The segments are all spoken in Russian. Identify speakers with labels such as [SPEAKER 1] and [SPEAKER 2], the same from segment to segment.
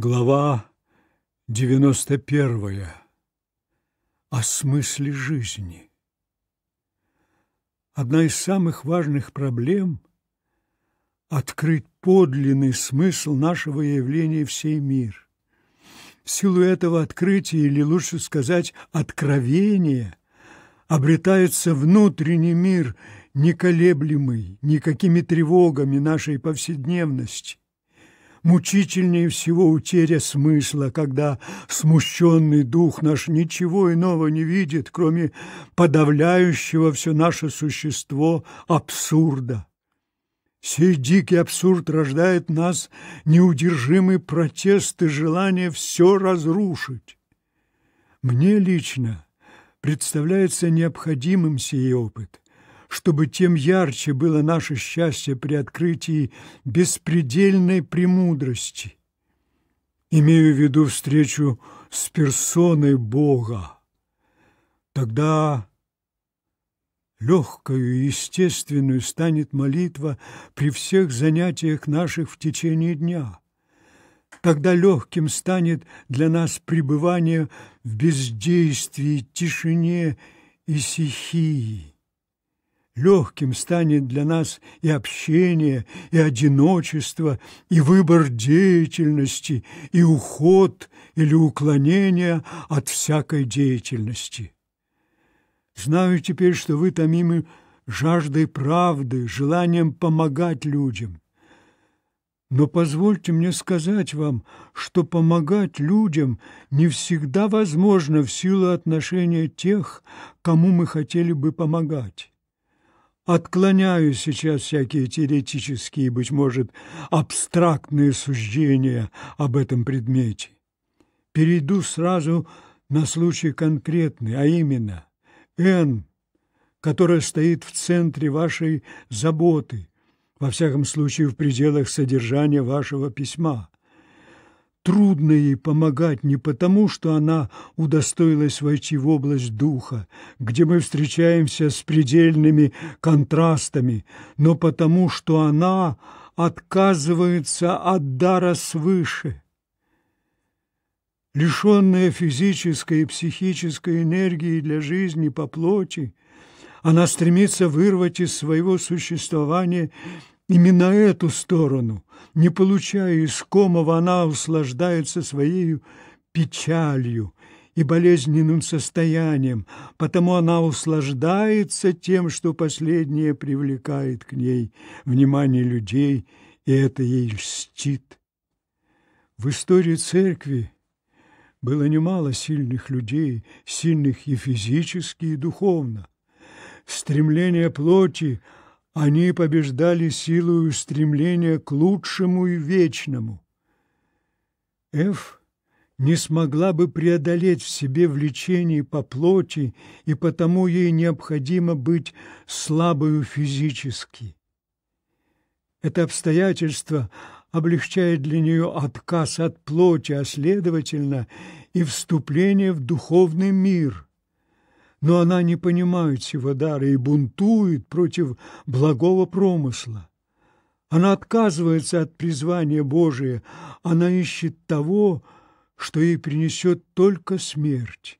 [SPEAKER 1] Глава 91. О смысле жизни. Одна из самых важных проблем – открыть подлинный смысл нашего явления в сей мир. В силу этого открытия, или лучше сказать, откровения, обретается внутренний мир, не колеблемый никакими тревогами нашей повседневности – Мучительнее всего утеря смысла, когда смущенный дух наш ничего иного не видит, кроме подавляющего все наше существо абсурда. Сей дикий абсурд рождает в нас неудержимый протест и желание все разрушить. Мне лично представляется необходимым сей опыт – чтобы тем ярче было наше счастье при открытии беспредельной премудрости. Имею в виду встречу с персоной Бога. Тогда легкою и естественную станет молитва при всех занятиях наших в течение дня. Тогда легким станет для нас пребывание в бездействии, тишине и сихии. Легким станет для нас и общение, и одиночество, и выбор деятельности, и уход или уклонение от всякой деятельности. Знаю теперь, что вы томимы жаждой правды, желанием помогать людям. Но позвольте мне сказать вам, что помогать людям не всегда возможно в силу отношения тех, кому мы хотели бы помогать. Отклоняю сейчас всякие теоретические, быть может, абстрактные суждения об этом предмете. Перейду сразу на случай конкретный, а именно Н, которая стоит в центре вашей заботы, во всяком случае в пределах содержания вашего письма. Трудно ей помогать не потому, что она удостоилась войти в область духа, где мы встречаемся с предельными контрастами, но потому, что она отказывается от дара свыше. Лишенная физической и психической энергии для жизни по плоти, она стремится вырвать из своего существования именно эту сторону, не получая искомого, она услаждается своей печалью и болезненным состоянием, потому она услаждается тем, что последнее привлекает к ней внимание людей, и это ей льстит. В истории церкви было немало сильных людей, сильных и физически, и духовно. Стремление плоти – они побеждали силою стремления к лучшему и вечному. Ф не смогла бы преодолеть в себе влечение по плоти, и потому ей необходимо быть слабою физически. Это обстоятельство облегчает для нее отказ от плоти, а, следовательно, и вступление в духовный мир – но она не понимает сего дара и бунтует против благого промысла. Она отказывается от призвания Божия, она ищет того, что ей принесет только смерть.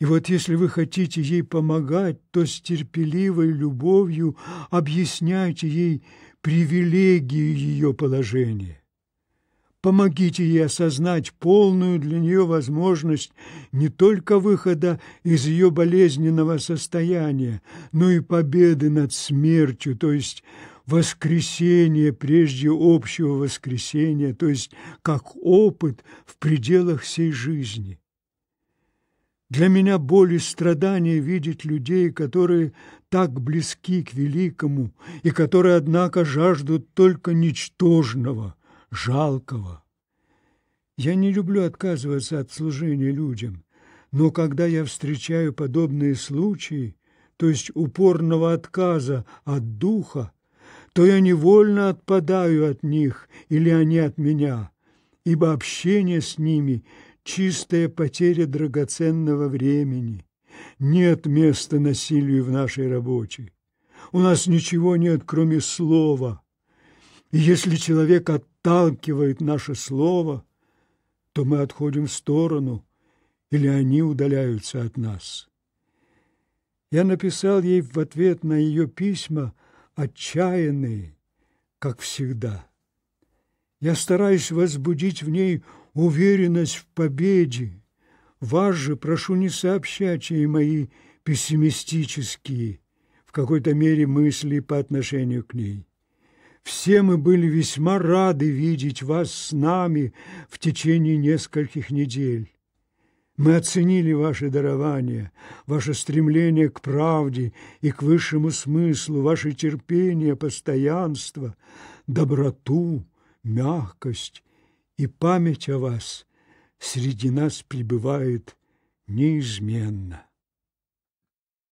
[SPEAKER 1] И вот если вы хотите ей помогать, то с терпеливой любовью объясняйте ей привилегии ее положения. Помогите ей осознать полную для нее возможность не только выхода из ее болезненного состояния, но и победы над смертью, то есть воскресения прежде общего воскресения, то есть как опыт в пределах всей жизни. Для меня боль и страдание видеть людей, которые так близки к великому и которые, однако, жаждут только ничтожного – жалкого. Я не люблю отказываться от служения людям, но когда я встречаю подобные случаи, то есть упорного отказа от духа, то я невольно отпадаю от них или они от меня, ибо общение с ними – чистая потеря драгоценного времени. Нет места насилию в нашей работе. У нас ничего нет, кроме слова, и если человек отталкивает наше слово, то мы отходим в сторону, или они удаляются от нас. Я написал ей в ответ на ее письма отчаянные, как всегда. Я стараюсь возбудить в ней уверенность в победе. Вас же прошу не сообщать ей мои пессимистические в какой-то мере мысли по отношению к ней. Все мы были весьма рады видеть вас с нами в течение нескольких недель. Мы оценили ваши дарования, ваше стремление к правде и к высшему смыслу, ваше терпение, постоянство, доброту, мягкость и память о вас среди нас пребывает неизменно.